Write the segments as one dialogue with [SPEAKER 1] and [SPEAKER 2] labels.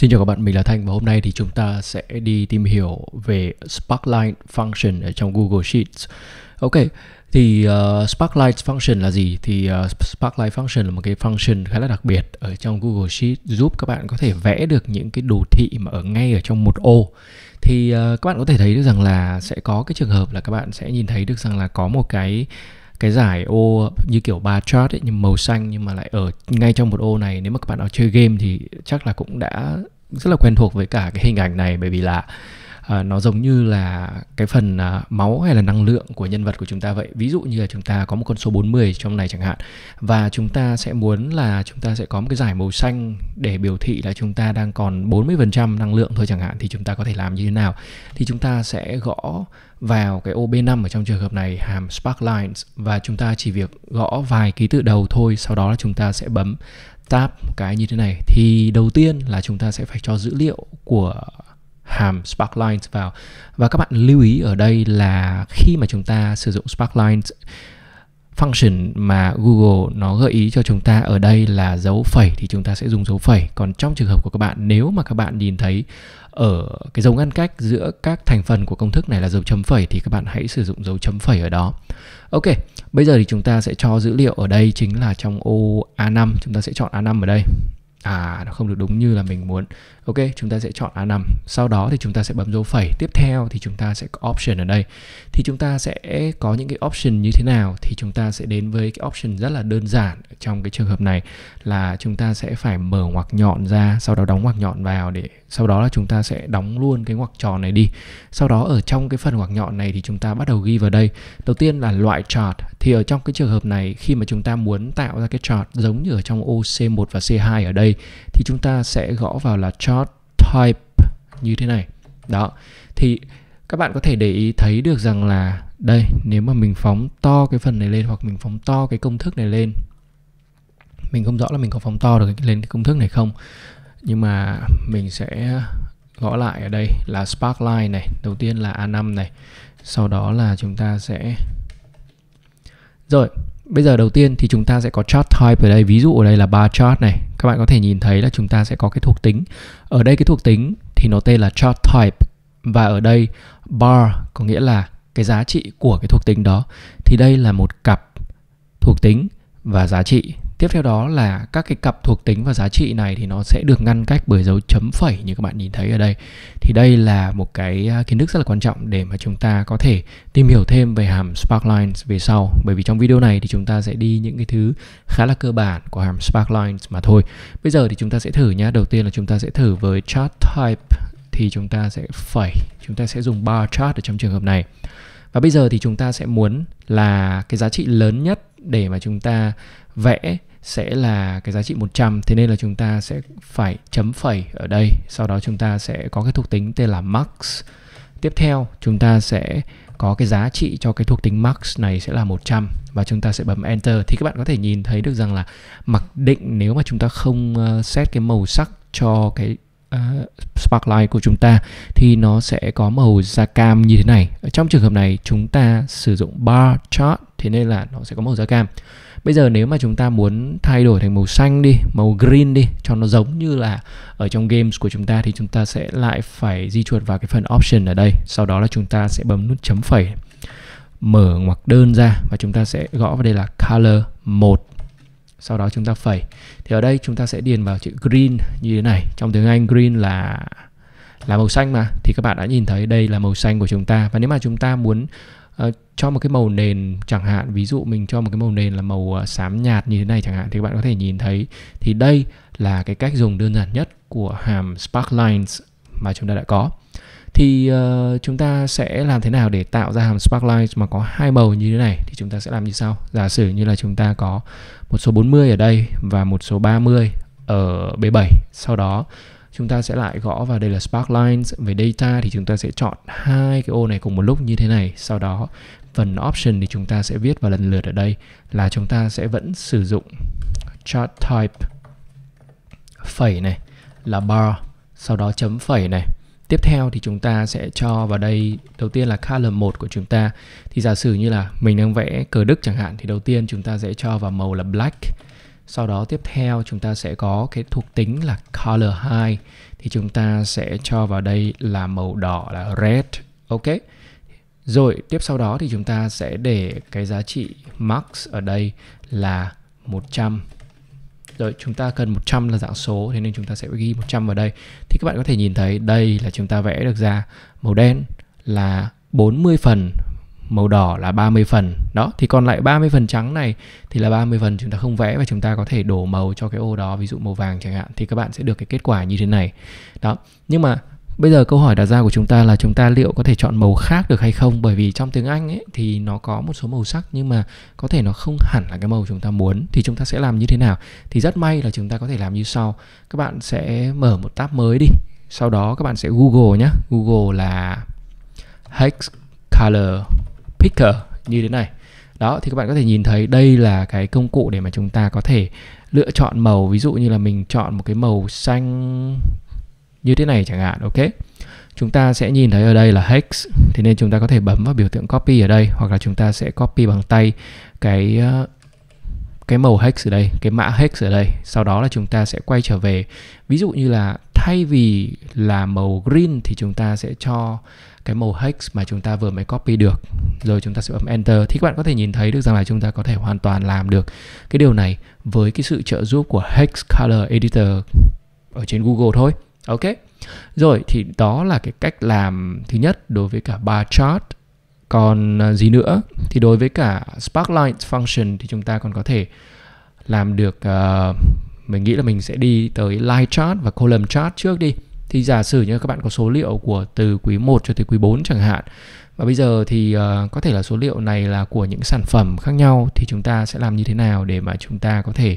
[SPEAKER 1] Xin chào các bạn, mình là Thanh và hôm nay thì chúng ta sẽ đi tìm hiểu về Sparklight Function ở trong Google Sheets. Ok, thì uh, Sparklight Function là gì? Thì uh, Sparklight Function là một cái function khá là đặc biệt ở trong Google Sheets giúp các bạn có thể vẽ được những cái đồ thị mà ở ngay ở trong một ô. Thì uh, các bạn có thể thấy được rằng là sẽ có cái trường hợp là các bạn sẽ nhìn thấy được rằng là có một cái cái giải ô như kiểu ba chart ấy nhưng màu xanh nhưng mà lại ở ngay trong một ô này nếu mà các bạn nào chơi game thì chắc là cũng đã rất là quen thuộc với cả cái hình ảnh này bởi vì là uh, nó giống như là cái phần uh, máu hay là năng lượng của nhân vật của chúng ta vậy. Ví dụ như là chúng ta có một con số 40 trong này chẳng hạn và chúng ta sẽ muốn là chúng ta sẽ có một cái giải màu xanh để biểu thị là chúng ta đang còn 40% năng lượng thôi chẳng hạn thì chúng ta có thể làm như thế nào? Thì chúng ta sẽ gõ vào cái ô b 5 ở trong trường hợp này hàm Sparklines và chúng ta chỉ việc gõ vài ký tự đầu thôi sau đó là chúng ta sẽ bấm tab cái như thế này thì đầu tiên là chúng ta sẽ phải cho dữ liệu của hàm Sparklines vào và các bạn lưu ý ở đây là khi mà chúng ta sử dụng Sparklines function mà Google nó gợi ý cho chúng ta ở đây là dấu phẩy thì chúng ta sẽ dùng dấu phẩy. Còn trong trường hợp của các bạn nếu mà các bạn nhìn thấy ở cái dấu ngăn cách giữa các thành phần của công thức này là dấu chấm phẩy thì các bạn hãy sử dụng dấu chấm phẩy ở đó. Ok, bây giờ thì chúng ta sẽ cho dữ liệu ở đây chính là trong ô A5, chúng ta sẽ chọn A5 ở đây à nó không được đúng như là mình muốn ok chúng ta sẽ chọn a năm. sau đó thì chúng ta sẽ bấm dấu phẩy tiếp theo thì chúng ta sẽ có option ở đây thì chúng ta sẽ có những cái option như thế nào thì chúng ta sẽ đến với cái option rất là đơn giản trong cái trường hợp này là chúng ta sẽ phải mở ngoặc nhọn ra sau đó đóng ngoặc nhọn vào để sau đó là chúng ta sẽ đóng luôn cái ngoặc tròn này đi sau đó ở trong cái phần ngoặc nhọn này thì chúng ta bắt đầu ghi vào đây đầu tiên là loại chart thì ở trong cái trường hợp này khi mà chúng ta muốn tạo ra cái chart giống như ở trong ô C1 và C2 ở đây thì chúng ta sẽ gõ vào là chart type như thế này đó thì các bạn có thể để ý thấy được rằng là đây nếu mà mình phóng to cái phần này lên hoặc mình phóng to cái công thức này lên mình không rõ là mình có phóng to được lên cái công thức này không nhưng mà mình sẽ gõ lại ở đây là Sparkline này đầu tiên là A5 này sau đó là chúng ta sẽ rồi bây giờ đầu tiên thì chúng ta sẽ có chart type ở đây ví dụ ở đây là bar chart này các bạn có thể nhìn thấy là chúng ta sẽ có cái thuộc tính ở đây cái thuộc tính thì nó tên là chart type và ở đây bar có nghĩa là cái giá trị của cái thuộc tính đó thì đây là một cặp thuộc tính và giá trị Tiếp theo đó là các cái cặp thuộc tính và giá trị này thì nó sẽ được ngăn cách bởi dấu chấm phẩy như các bạn nhìn thấy ở đây. Thì đây là một cái à, kiến thức rất là quan trọng để mà chúng ta có thể tìm hiểu thêm về hàm Sparklines về sau. Bởi vì trong video này thì chúng ta sẽ đi những cái thứ khá là cơ bản của hàm Sparklines mà thôi. Bây giờ thì chúng ta sẽ thử nhé. Đầu tiên là chúng ta sẽ thử với chart type thì chúng ta sẽ phẩy, chúng ta sẽ dùng bar chart ở trong trường hợp này. Và bây giờ thì chúng ta sẽ muốn là cái giá trị lớn nhất để mà chúng ta vẽ sẽ là cái giá trị 100 thế nên là chúng ta sẽ phải chấm phẩy ở đây sau đó chúng ta sẽ có cái thuộc tính tên là max tiếp theo chúng ta sẽ có cái giá trị cho cái thuộc tính max này sẽ là 100 và chúng ta sẽ bấm enter thì các bạn có thể nhìn thấy được rằng là mặc định nếu mà chúng ta không ờ, set cái màu sắc cho cái uh, à, Sparklight của chúng ta thì nó sẽ có màu da cam như thế này. trong trường hợp này chúng ta sử dụng bar chart thế nên là nó sẽ có màu da cam. Bây giờ nếu mà chúng ta muốn thay đổi thành màu xanh đi, màu green đi cho nó giống như là ở trong games của chúng ta thì chúng ta sẽ lại phải di chuột vào cái phần option ở đây. Sau đó là chúng ta sẽ bấm nút chấm phẩy mở ngoặc đơn ra và chúng ta sẽ gõ vào đây là color 1 sau đó chúng ta phẩy thì ở đây chúng ta sẽ điền vào chữ green như thế này trong tiếng Anh green là là màu xanh mà thì các bạn đã nhìn thấy đây là màu xanh của chúng ta và nếu mà chúng ta muốn uh, cho một cái màu nền chẳng hạn ví dụ mình cho một cái màu nền là màu uh, xám nhạt như thế này chẳng hạn thì các bạn có thể nhìn thấy thì đây là cái cách dùng đơn giản nhất của hàm sparklines mà chúng ta đã có thì uh, chúng ta sẽ làm thế nào để tạo ra hàm sparkline mà có hai màu như thế này thì chúng ta sẽ làm như sau giả sử như là chúng ta có một số 40 ở đây và một số 30 ở B7 sau đó chúng ta sẽ lại gõ vào đây là sparklines về data thì chúng ta sẽ chọn hai cái ô này cùng một lúc như thế này sau đó phần option thì chúng ta sẽ viết vào lần lượt ở đây là chúng ta sẽ vẫn sử dụng chart type phẩy này là bar sau đó chấm phẩy này Tiếp theo thì chúng ta sẽ cho vào đây đầu tiên là color 1 của chúng ta. Thì giả sử như là mình đang vẽ cờ Đức chẳng hạn thì đầu tiên chúng ta sẽ cho vào màu là black. Sau đó tiếp theo chúng ta sẽ có cái thuộc tính là color 2 thì chúng ta sẽ cho vào đây là màu đỏ là red. Ok. Rồi tiếp sau đó thì chúng ta sẽ để cái giá trị max ở đây là 100 rồi chúng ta cần 100 là dạng số thế nên chúng ta sẽ ghi 100 vào đây thì các bạn có thể nhìn thấy đây là chúng ta vẽ được ra màu đen là 40 phần màu đỏ là 30 phần đó thì còn lại 30 phần trắng này thì là 30 phần chúng ta không vẽ và chúng ta có thể đổ màu cho cái ô đó ví dụ màu vàng chẳng hạn thì các bạn sẽ được cái kết quả như thế này đó nhưng mà Bây giờ câu hỏi đặt ra của chúng ta là chúng ta liệu có thể chọn màu khác được hay không bởi vì trong tiếng Anh ấy thì nó có một số màu sắc nhưng mà có thể nó không hẳn là cái màu chúng ta muốn thì chúng ta sẽ làm như thế nào? Thì rất may là chúng ta có thể làm như sau. Các bạn sẽ mở một tab mới đi. Sau đó các bạn sẽ Google nhé. Google là hex color picker như thế này. Đó thì các bạn có thể nhìn thấy đây là cái công cụ để mà chúng ta có thể lựa chọn màu ví dụ như là mình chọn một cái màu xanh như thế này chẳng hạn ok chúng ta sẽ nhìn thấy ở đây là hex thế nên chúng ta có thể bấm vào biểu tượng copy ở đây hoặc là chúng ta sẽ copy bằng tay cái ờ, cái màu hex ở đây, cái mã hex ở đây. Sau đó là chúng ta sẽ quay trở về. Ví dụ như là thay vì là màu green thì chúng ta sẽ cho cái màu hex mà chúng ta vừa mới copy được. Rồi chúng ta sẽ bấm enter. Thì các bạn có thể nhìn thấy được rằng là chúng ta có thể hoàn toàn làm được cái điều này với cái sự trợ giúp của hex color editor ở trên Google thôi ok rồi thì đó là cái cách làm thứ nhất đối với cả bar chart còn à, gì nữa thì đối với cả sparklight function thì chúng ta còn có thể làm được uh, mình nghĩ là mình sẽ đi tới line chart và column chart trước đi thì giả sử như các bạn có số liệu của từ quý 1 cho tới quý 4 chẳng hạn và bây giờ thì uh, có thể là số liệu này là của những sản phẩm khác nhau thì chúng ta sẽ làm như thế nào để mà chúng ta có thể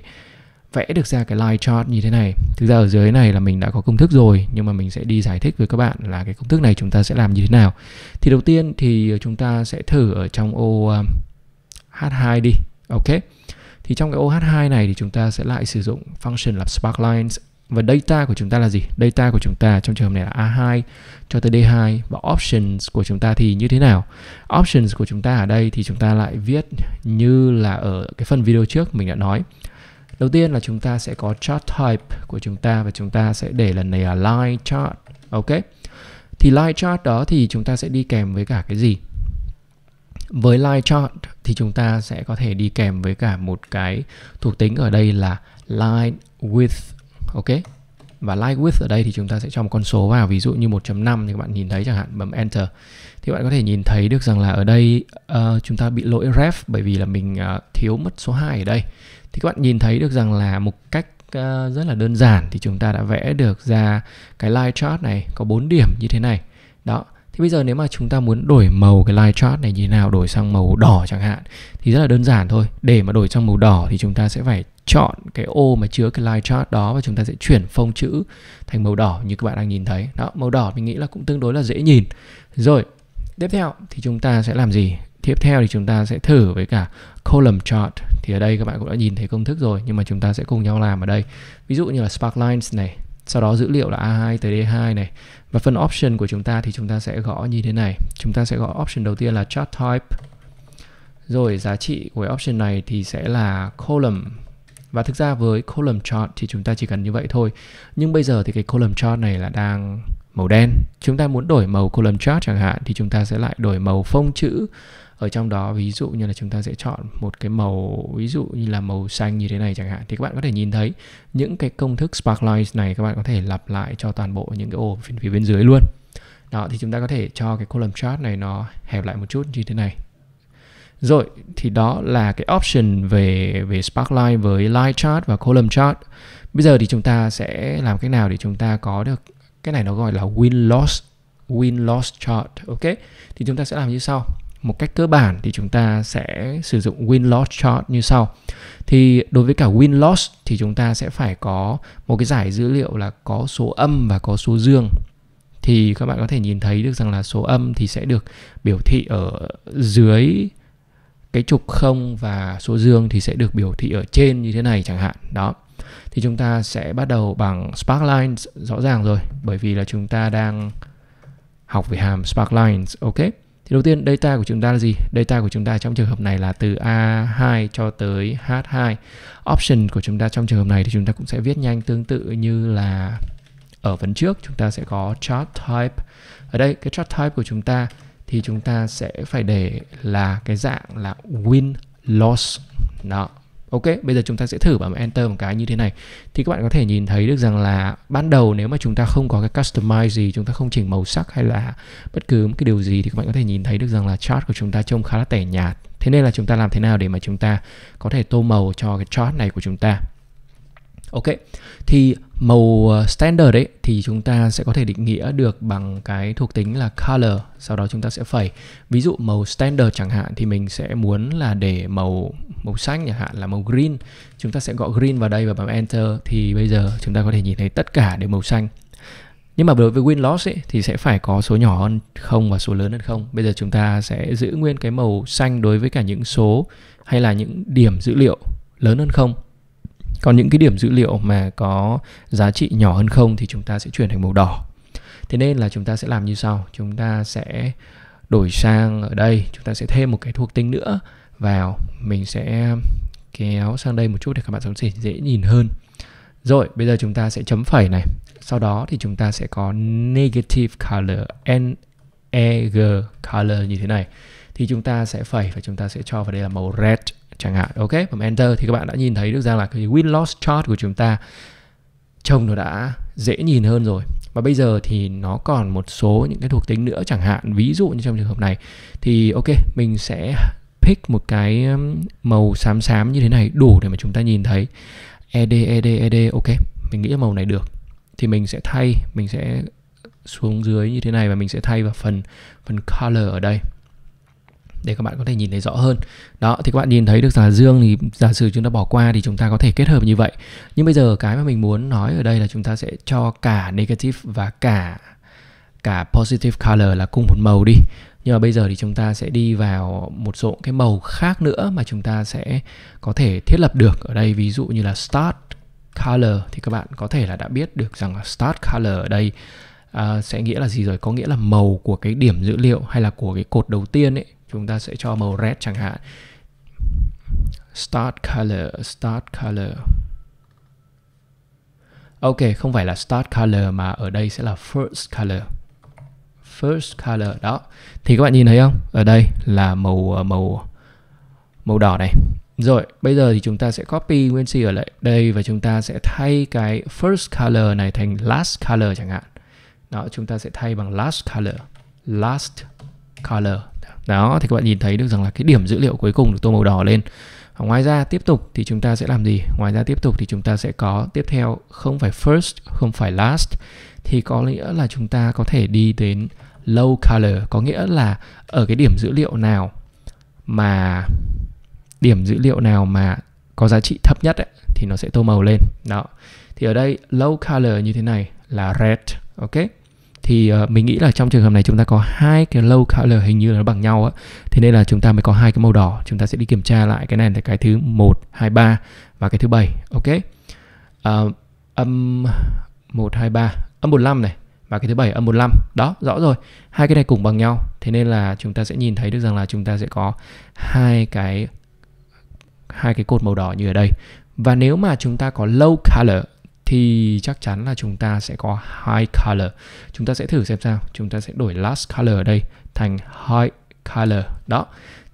[SPEAKER 1] vẽ được ra cái line chart như thế này thực ra ở dưới này là mình đã có công thức rồi nhưng mà mình sẽ đi giải thích với các bạn là cái công thức này chúng ta sẽ làm như thế nào thì đầu tiên thì ờ, chúng ta sẽ thử ở trong ô ờ, h2 đi ok thì trong cái ô h2 này thì chúng ta sẽ lại sử dụng function là sparklines và data của chúng ta là gì? Data của chúng ta trong trường hợp này là A2 cho tới D2 và options của chúng ta thì như thế nào? Options của chúng ta ở đây thì chúng ta lại viết như là ở cái phần video trước mình đã nói Đầu tiên là chúng ta sẽ có chart type của chúng ta và chúng ta sẽ để lần này là line chart. Ok. Thì line chart đó thì chúng ta sẽ đi kèm với cả cái gì? Với line chart thì chúng ta sẽ có thể đi kèm với cả một cái thuộc tính ở đây là line width. Ok, và like width ở đây thì chúng ta sẽ cho một con số vào ví dụ như 1.5 thì các bạn nhìn thấy chẳng hạn bấm enter thì bạn có thể nhìn thấy được rằng là ở đây uh, chúng ta bị lỗi ref bởi vì là mình uh, thiếu mất số 2 ở đây thì các bạn nhìn thấy được rằng là một cách ờ, rất là đơn giản thì chúng ta đã vẽ được ra cái line chart này có 4 điểm như thế này đó thì bây giờ nếu mà chúng ta muốn đổi màu cái line chart này như thế nào đổi sang màu đỏ chẳng hạn thì rất là đơn giản thôi để mà đổi sang màu đỏ thì chúng ta sẽ phải chọn cái ô mà chứa cái line chart đó và chúng ta sẽ chuyển phông chữ thành màu đỏ như các bạn đang nhìn thấy. Đó, màu đỏ mình nghĩ là cũng tương đối là dễ nhìn. Rồi, tiếp theo thì chúng ta sẽ làm gì? Tiếp theo thì chúng ta sẽ thử với cả column chart. Thì ở đây các bạn cũng đã nhìn thấy công thức rồi nhưng mà chúng ta sẽ cùng nhau làm ở đây. Ví dụ như là sparklines này, sau đó dữ liệu là A2 tới D2 này. Và phần option của chúng ta thì chúng ta sẽ gõ như thế này. Chúng ta sẽ gõ option đầu tiên là chart type. Rồi giá trị của option này thì sẽ là column và thực ra với column chart thì chúng ta chỉ cần như vậy thôi. Nhưng bây giờ thì cái column chart này là đang màu đen. Chúng ta muốn đổi màu column chart chẳng hạn thì chúng ta sẽ lại đổi màu phông chữ ở trong đó ví dụ như là chúng ta sẽ chọn một cái màu ví dụ như là màu xanh như thế này chẳng hạn thì các bạn có thể nhìn thấy những cái công thức sparklines này các bạn có thể lặp lại cho toàn bộ những cái ô phía bên dưới luôn đó thì chúng ta có thể cho cái column chart này nó hẹp lại một chút như thế này rồi thì đó là cái option về về Sparkline với line chart và column chart. Bây giờ thì chúng ta sẽ làm cách nào để chúng ta có được cái này nó gọi là win loss win loss chart ok thì chúng ta sẽ làm như sau một cách cơ bản thì chúng ta sẽ sử dụng win loss chart như sau thì đối với cả win loss thì chúng ta sẽ phải có một cái giải dữ liệu là có số âm và có số dương thì các bạn có thể nhìn thấy được rằng là số âm thì sẽ được biểu thị ở dưới cái trục không và số dương thì sẽ được biểu thị ở trên như thế này chẳng hạn đó thì chúng ta sẽ bắt đầu bằng sparklines rõ ràng rồi bởi vì là chúng ta đang học về hàm sparklines ok thì đầu tiên data của chúng ta là gì data của chúng ta trong trường hợp này là từ a2 cho tới h2 option của chúng ta trong trường hợp này thì chúng ta cũng sẽ viết nhanh tương tự như là ở phần trước chúng ta sẽ có chart type ở đây cái chart type của chúng ta thì chúng ta sẽ phải để là cái dạng là win loss đó Ok, bây giờ chúng ta sẽ thử bấm Enter một cái như thế này Thì các bạn có thể nhìn thấy được rằng là Ban đầu nếu mà chúng ta không có cái customize gì Chúng ta không chỉnh màu sắc hay là bất cứ một cái điều gì Thì các bạn có thể nhìn thấy được rằng là chart của chúng ta trông khá là tẻ nhạt Thế nên là chúng ta làm thế nào để mà chúng ta có thể tô màu cho cái chart này của chúng ta Ok, thì màu ờ, standard đấy thì chúng ta sẽ có thể định nghĩa được bằng cái thuộc tính là color, sau đó chúng ta sẽ phẩy. Ví dụ màu standard chẳng hạn thì mình sẽ muốn là để màu màu xanh chẳng hạn là màu green. Chúng ta sẽ gõ green vào đây và bấm enter thì bây giờ chúng ta có thể nhìn thấy tất cả đều màu xanh. Nhưng mà đối với win loss ấy, thì sẽ phải có số nhỏ hơn không và số lớn hơn không. Bây giờ chúng ta sẽ giữ nguyên cái màu xanh đối với cả những số hay là những điểm dữ liệu lớn hơn không còn những cái điểm dữ liệu mà có giá trị nhỏ hơn không thì chúng ta sẽ chuyển thành màu đỏ thế nên là chúng ta sẽ làm như sau chúng ta sẽ đổi sang ở đây chúng ta sẽ thêm một cái thuộc tính nữa vào mình sẽ kéo sang đây một chút để các bạn sẽ dễ nhìn hơn rồi bây giờ chúng ta sẽ chấm phẩy này sau đó thì chúng ta sẽ có negative color n e g color như thế này thì chúng ta sẽ phẩy và chúng ta sẽ cho vào đây là màu red chẳng hạn ok bấm enter thì các bạn đã nhìn thấy được rằng là cái win loss chart của chúng ta trông nó đã dễ nhìn hơn rồi và bây giờ thì nó còn một số những cái thuộc tính nữa chẳng hạn ví dụ như trong trường hợp này thì ok mình sẽ pick một cái um, màu xám xám như thế này đủ để mà chúng ta nhìn thấy ed ed ed ok mình nghĩ là màu này được thì mình sẽ thay mình sẽ xuống dưới như thế này và mình sẽ thay vào phần phần color ở đây để các bạn có thể nhìn thấy rõ hơn đó thì các bạn nhìn thấy được rằng là dương thì giả sử chúng ta bỏ qua thì chúng ta có thể kết hợp như vậy nhưng bây giờ cái mà mình muốn nói ở đây là chúng ta sẽ cho cả negative và cả cả positive color là cùng một màu đi nhưng mà bây giờ thì chúng ta sẽ đi vào một số cái màu khác nữa mà chúng ta sẽ có thể thiết lập được ở đây ví dụ như là start color thì các bạn có thể là đã biết được rằng là start color ở đây uh, sẽ nghĩa là gì rồi có nghĩa là màu của cái điểm dữ liệu hay là của cái cột đầu tiên ấy chúng ta sẽ cho màu red chẳng hạn start color start color ok không phải là start color mà ở đây sẽ là first color first color đó thì các bạn nhìn thấy không ở đây là màu ờ, màu màu đỏ này rồi bây giờ thì chúng ta sẽ copy nguyên si ở lại đây và chúng ta sẽ thay cái first color này thành last color chẳng hạn đó chúng ta sẽ thay bằng last color last color đó thì các bạn nhìn thấy được rằng là cái điểm dữ liệu cuối cùng được tô màu đỏ lên ngoài ra tiếp tục thì chúng ta sẽ làm gì ngoài ra tiếp tục thì chúng ta sẽ có tiếp theo không phải first không phải last thì có nghĩa là chúng ta có thể đi đến low color có nghĩa là ở cái điểm dữ liệu nào mà điểm dữ liệu nào mà có giá trị thấp nhất ấy, thì nó sẽ tô màu lên đó thì ở đây low color như thế này là red ok thì uh, mình nghĩ là trong trường hợp này chúng ta có hai cái low color hình như là bằng nhau á thế nên là chúng ta mới có hai cái màu đỏ chúng ta sẽ đi kiểm tra lại cái này là cái thứ một hai ba và cái thứ bảy ok uh, âm một hai ba âm 45 này và cái thứ bảy âm 45 đó rõ rồi hai cái này cùng bằng nhau thế nên là chúng ta sẽ nhìn thấy được rằng là chúng ta sẽ có hai cái hai cái cột màu đỏ như ở đây và nếu mà chúng ta có low color thì chắc chắn là chúng ta sẽ có high color. Chúng ta sẽ thử xem sao. Chúng ta sẽ đổi last color ở đây thành high color. Đó.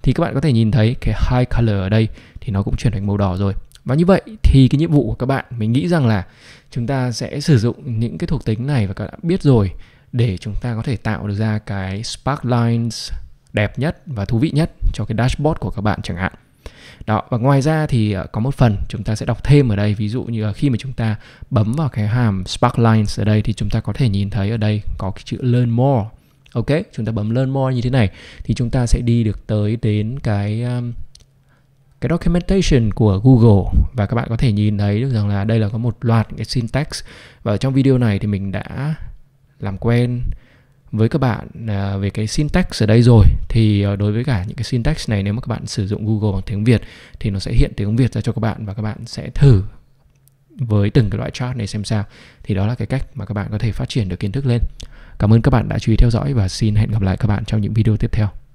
[SPEAKER 1] Thì các bạn có thể nhìn thấy cái high color ở đây thì nó cũng chuyển thành màu đỏ rồi. Và như vậy thì cái nhiệm vụ của các bạn mình nghĩ rằng là chúng ta sẽ sử dụng những cái thuộc tính này và các bạn biết rồi để chúng ta có thể tạo được ra cái sparklines đẹp nhất và thú vị nhất cho cái dashboard của các bạn chẳng hạn đó và ngoài ra thì ờ, có một phần chúng ta sẽ đọc thêm ở đây ví dụ như khi mà chúng ta bấm vào cái hàm sparklines ở đây thì chúng ta có thể nhìn thấy ở đây có cái chữ learn more ok chúng ta bấm learn more như thế này thì chúng ta sẽ đi được tới đến cái um, cái documentation của Google và các bạn có thể nhìn thấy được rằng là đây là có một loạt cái syntax và trong video này thì mình đã làm quen với các bạn à, về cái syntax ở đây rồi thì ờ, đối với cả những cái syntax này nếu mà các bạn sử dụng Google bằng tiếng Việt thì nó sẽ hiện tiếng Việt ra cho các bạn và các bạn sẽ thử với từng cái loại chart này xem sao thì đó là cái cách mà các bạn có thể phát triển được kiến thức lên. Cảm ơn các bạn đã chú ý theo dõi và xin hẹn gặp lại các bạn trong những video tiếp theo.